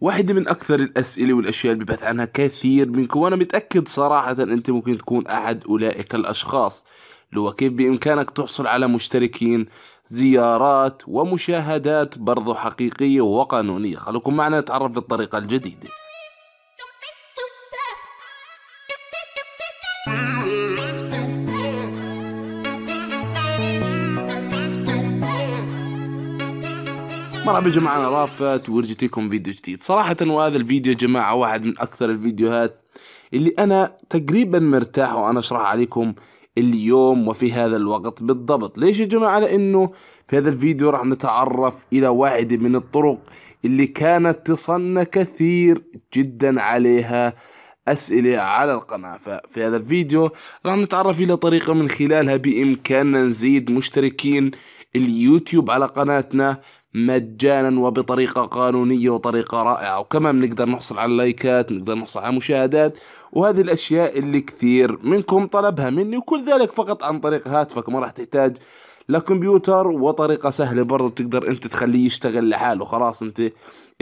واحدة من أكثر الأسئلة والأشياء اللي ببحث عنها كثير منكم وأنا متأكد صراحة أنت ممكن تكون أحد أولئك الأشخاص لو هو كيف بإمكانك تحصل على مشتركين زيارات ومشاهدات برضو حقيقية وقانونية خلوكم معنا نتعرف بالطريقة الجديدة مرحبا يا جماعة أنا رافت ورجيت لكم فيديو جديد صراحة وهذا الفيديو يا جماعة واحد من أكثر الفيديوهات اللي أنا تقريبا مرتاح وأنا أشرح عليكم اليوم وفي هذا الوقت بالضبط ليش يا جماعة لأنه في هذا الفيديو راح نتعرف إلى واحدة من الطرق اللي كانت تصلنا كثير جدا عليها أسئلة على القناة ففي هذا الفيديو راح نتعرف إلى طريقة من خلالها بإمكاننا نزيد مشتركين اليوتيوب على قناتنا مجانا وبطريقة قانونية وطريقة رائعة وكمان بنقدر نحصل على لايكات بنقدر نحصل على مشاهدات وهذه الأشياء اللي كثير منكم طلبها مني وكل ذلك فقط عن طريق هاتفك ما راح تحتاج لكمبيوتر وطريقة سهلة برضه بتقدر انت تخليه يشتغل لحاله خلاص انت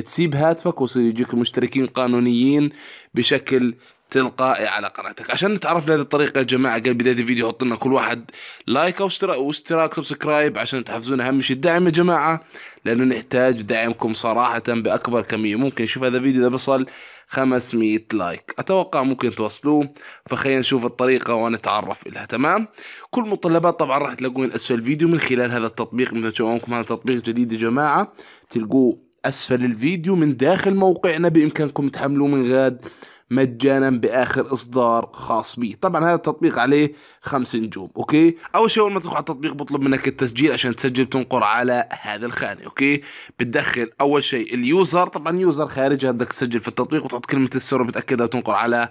تسيب هاتفك ويصير يجيك مشتركين قانونيين بشكل تلقائي على قناتك عشان نتعرف لهذه الطريقة يا جماعة قبل بداية الفيديو حط لنا كل واحد لايك أو اشتراك سبسكرايب عشان تحفزونا أهم شيء الدعم يا جماعة لأنه نحتاج دعمكم صراحة بأكبر كمية ممكن نشوف هذا الفيديو إذا بصل 500 لايك أتوقع ممكن توصلوه فخلينا نشوف الطريقة ونتعرف إلها تمام كل المتطلبات طبعا راح تلاقوها أسفل الفيديو من خلال هذا التطبيق مثل تشوفونكم هذا تطبيق جديد يا جماعة تلقوه أسفل الفيديو من داخل موقعنا بإمكانكم تحملوه من غاد مجانا باخر اصدار خاص به طبعا هذا التطبيق عليه خمس نجوم اوكي اول شيء اول ما تدخل على التطبيق بطلب منك التسجيل عشان تسجل تنقر على هذا الخانه اوكي بتدخل اول شيء اليوزر طبعا يوزر خارجي بدك تسجل في التطبيق وتحط كلمه السر وبتاكدها وتنقر على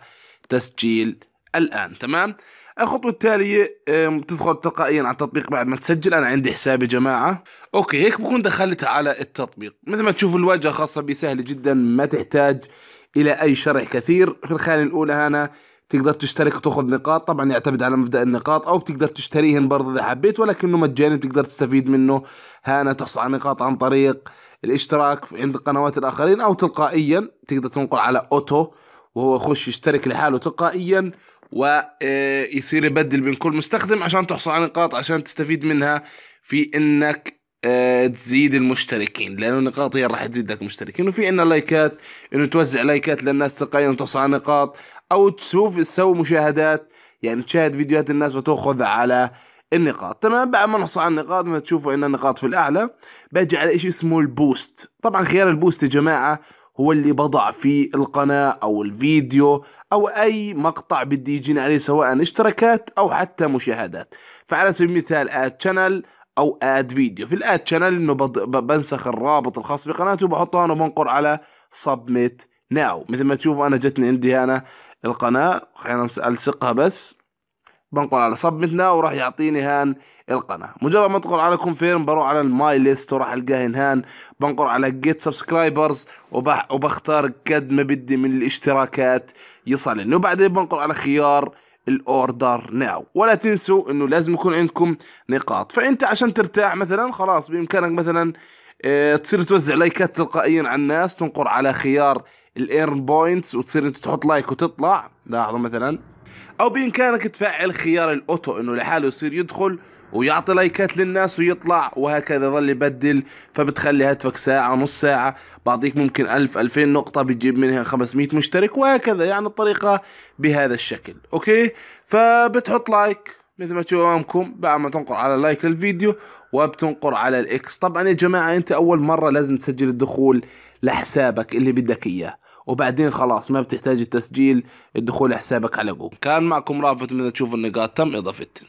تسجيل الان تمام الخطوة التالية بتدخل تلقائيا على التطبيق بعد ما تسجل انا عندي حساب يا جماعة اوكي هيك بكون دخلت على التطبيق مثل ما تشوفوا الواجهة خاصة بي سهلة جدا ما تحتاج الى اي شرح كثير في الخانه الاولى هنا تقدر تشترك وتاخذ نقاط طبعا يعتمد على مبدا النقاط او بتقدر تشتريهن برضه اذا حبيت ولكنه مجاني بتقدر تستفيد منه هنا تحصل على نقاط عن طريق الاشتراك عند قنوات الاخرين او تلقائيا تقدر تنقل على اوتو وهو يخش يشترك لحاله تلقائيا ويصير آه، يبدل بين كل مستخدم عشان تحصل على نقاط عشان تستفيد منها في انك آه، تزيد المشتركين لانه النقاط هي راح تزيد لك مشتركين وفي عندنا لايكات انه توزع لايكات للناس تلقائيا على نقاط او تشوف تسوي مشاهدات يعني تشاهد فيديوهات الناس وتاخذ على النقاط تمام بعد ما نحصل على النقاط ما تشوفوا ان النقاط في الاعلى باجي على شيء اسمه البوست طبعا خيار البوست يا جماعه هو اللي بضع فيه القناة أو الفيديو أو أي مقطع بدي يجيني عليه سواء اشتراكات أو حتى مشاهدات فعلى سبيل المثال آد آه، شانل او اد فيديو في الاد شانل انه بنسخ الرابط الخاص بقناتي وبحطه انا وبنقر على سبميت ناو مثل ما تشوفوا انا جتني عندي هنا القناه خلينا الصقها بس بنقر على سبميت ناو وراح يعطيني هان القناه مجرد ما ادخل على كونفيرم بروح على الماي ليست وراح القاه هان بنقر على جيت سبسكرايبرز وبختار قد ما بدي من الاشتراكات يصلني وبعدين بنقر على خيار الاوردر ناو ولا تنسوا انه لازم يكون عندكم نقاط فانت عشان ترتاح مثلا خلاص بامكانك مثلا آه، تصير توزع لايكات تلقائيا على الناس تنقر على خيار الايرن بوينتس وتصير انت تحط لايك وتطلع لاحظوا مثلا او بامكانك تفعل خيار الاوتو انه لحاله يصير يدخل ويعطي لايكات للناس ويطلع وهكذا يظل يبدل فبتخلي هاتفك ساعة نص ساعة بعطيك ممكن ألف 2000 نقطة بتجيب منها 500 مشترك وهكذا يعني الطريقة بهذا الشكل أوكي فبتحط لايك مثل ما تشوفوا امامكم بعد ما تنقر على لايك للفيديو وبتنقر على الاكس طبعا يا جماعه انت اول مره لازم تسجل الدخول لحسابك اللي بدك اياه وبعدين خلاص ما بتحتاج التسجيل الدخول حسابك على جوجل كان معكم رافت من تشوف النقاط تم اضافتي